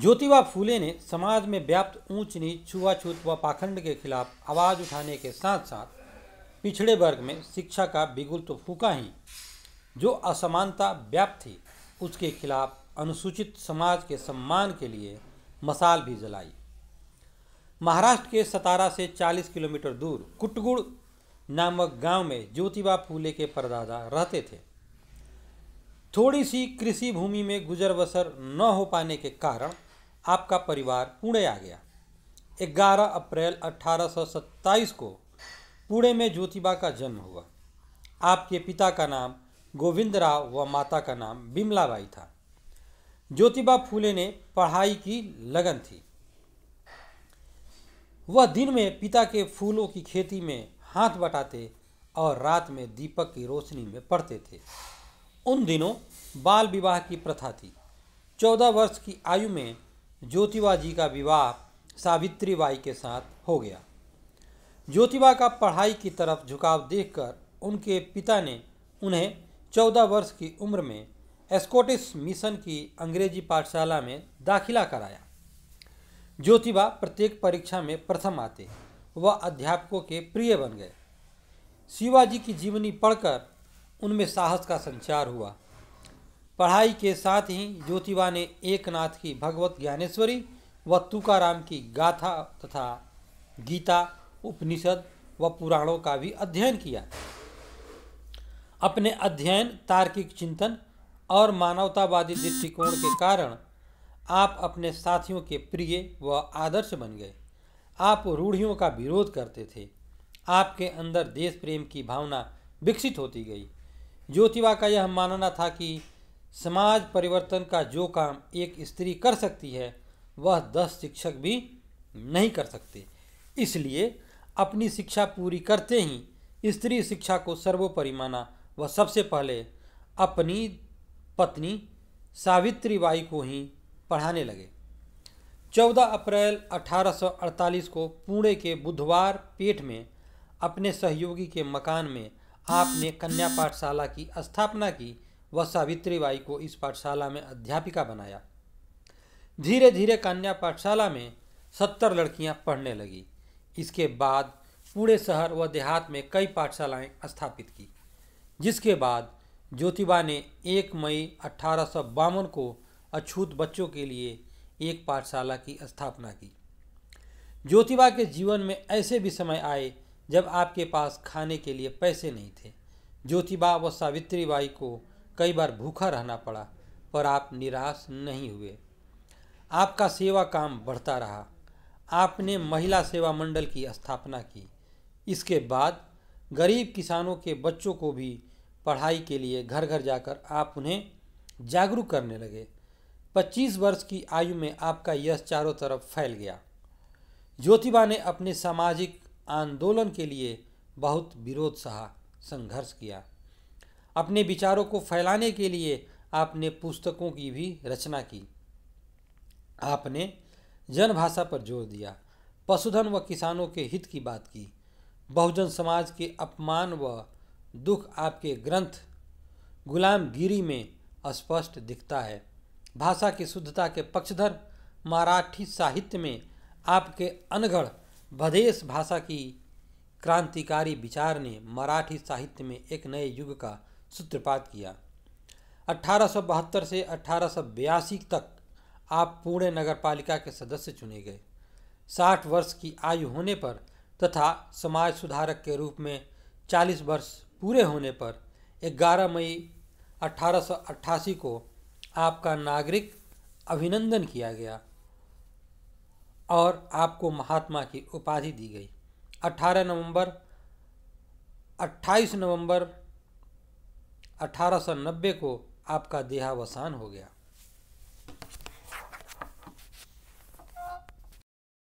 ज्योतिबा फूले ने समाज में व्याप्त ऊंच नीच छुआछूत व पाखंड के खिलाफ आवाज उठाने के साथ साथ पिछड़े वर्ग में शिक्षा का बिगुल तो फूका ही जो असमानता व्याप्त थी उसके खिलाफ अनुसूचित समाज के सम्मान के लिए मसाल भी जलाई महाराष्ट्र के सतारा से 40 किलोमीटर दूर कुटगुड़ नामक गांव में ज्योतिबा फूले के परदादा रहते थे थोड़ी सी कृषि भूमि में गुजर बसर न हो पाने के कारण आपका परिवार पुणे आ गया 11 अप्रैल 1827 को पुणे में ज्योतिबा का जन्म हुआ आपके पिता का नाम गोविंद राव व माता का नाम बिमलाबाई था ज्योतिबा फूले ने पढ़ाई की लगन थी वह दिन में पिता के फूलों की खेती में हाथ बटाते और रात में दीपक की रोशनी में पढ़ते थे उन दिनों बाल विवाह की प्रथा थी चौदह वर्ष की आयु में ज्योतिबा जी का विवाह सावित्रीबाई के साथ हो गया ज्योतिबा का पढ़ाई की तरफ झुकाव देखकर उनके पिता ने उन्हें चौदह वर्ष की उम्र में एस्कोटिस मिशन की अंग्रेजी पाठशाला में दाखिला कराया ज्योतिबा प्रत्येक परीक्षा में प्रथम आते वह अध्यापकों के प्रिय बन गए शिवाजी की जीवनी पढ़कर उनमें साहस का संचार हुआ पढ़ाई के साथ ही ज्योतिबा ने एकनाथ की भगवत ज्ञानेश्वरी व तुकाराम की गाथा तथा गीता उपनिषद व पुराणों का भी अध्ययन किया अपने अध्ययन तार्किक चिंतन और मानवतावादी दृष्टिकोण के कारण आप अपने साथियों के प्रिय व आदर्श बन गए आप रूढ़ियों का विरोध करते थे आपके अंदर देश प्रेम की भावना विकसित होती गई ज्योतिबा का यह मानना था कि समाज परिवर्तन का जो काम एक स्त्री कर सकती है वह दस शिक्षक भी नहीं कर सकते इसलिए अपनी शिक्षा पूरी करते ही स्त्री शिक्षा को सर्वोपरि माना वह सबसे पहले अपनी पत्नी सावित्री बाई को ही पढ़ाने लगे 14 अप्रैल 1848 को पुणे के बुधवार पेठ में अपने सहयोगी के मकान में आपने कन्या पाठशाला की स्थापना की सावित्री सावित्रीबाई को इस पाठशाला में अध्यापिका बनाया धीरे धीरे कन्या पाठशाला में सत्तर लड़कियां पढ़ने लगी इसके बाद पूरे शहर व देहात में कई पाठशालाएं स्थापित की जिसके बाद ज्योतिबा ने एक मई अठारह को अछूत बच्चों के लिए एक पाठशाला की स्थापना की ज्योतिबा के जीवन में ऐसे भी समय आए जब आपके पास खाने के लिए पैसे नहीं थे ज्योतिबा व सावित्रीबाई को कई बार भूखा रहना पड़ा पर आप निराश नहीं हुए आपका सेवा काम बढ़ता रहा आपने महिला सेवा मंडल की स्थापना की इसके बाद गरीब किसानों के बच्चों को भी पढ़ाई के लिए घर घर जाकर आप उन्हें जागरूक करने लगे 25 वर्ष की आयु में आपका यश चारों तरफ फैल गया ज्योतिबा ने अपने सामाजिक आंदोलन के लिए बहुत विरोध सहा संघर्ष किया अपने विचारों को फैलाने के लिए आपने पुस्तकों की भी रचना की आपने जनभाषा पर जोर दिया पशुधन व किसानों के हित की बात की बहुजन समाज के अपमान व दुख आपके ग्रंथ गुलामगिरी में स्पष्ट दिखता है भाषा की शुद्धता के पक्षधर मराठी साहित्य में आपके अनगढ़ भदेश भाषा की क्रांतिकारी विचार ने मराठी साहित्य में एक नए युग का सूत्रपात किया 1872 से अठारह तक आप पुणे नगरपालिका के सदस्य चुने गए 60 वर्ष की आयु होने पर तथा समाज सुधारक के रूप में 40 वर्ष पूरे होने पर 11 मई अठारह को आपका नागरिक अभिनंदन किया गया और आपको महात्मा की उपाधि दी गई 18 नवंबर 28 नवंबर 1890 को आपका देहावसान हो गया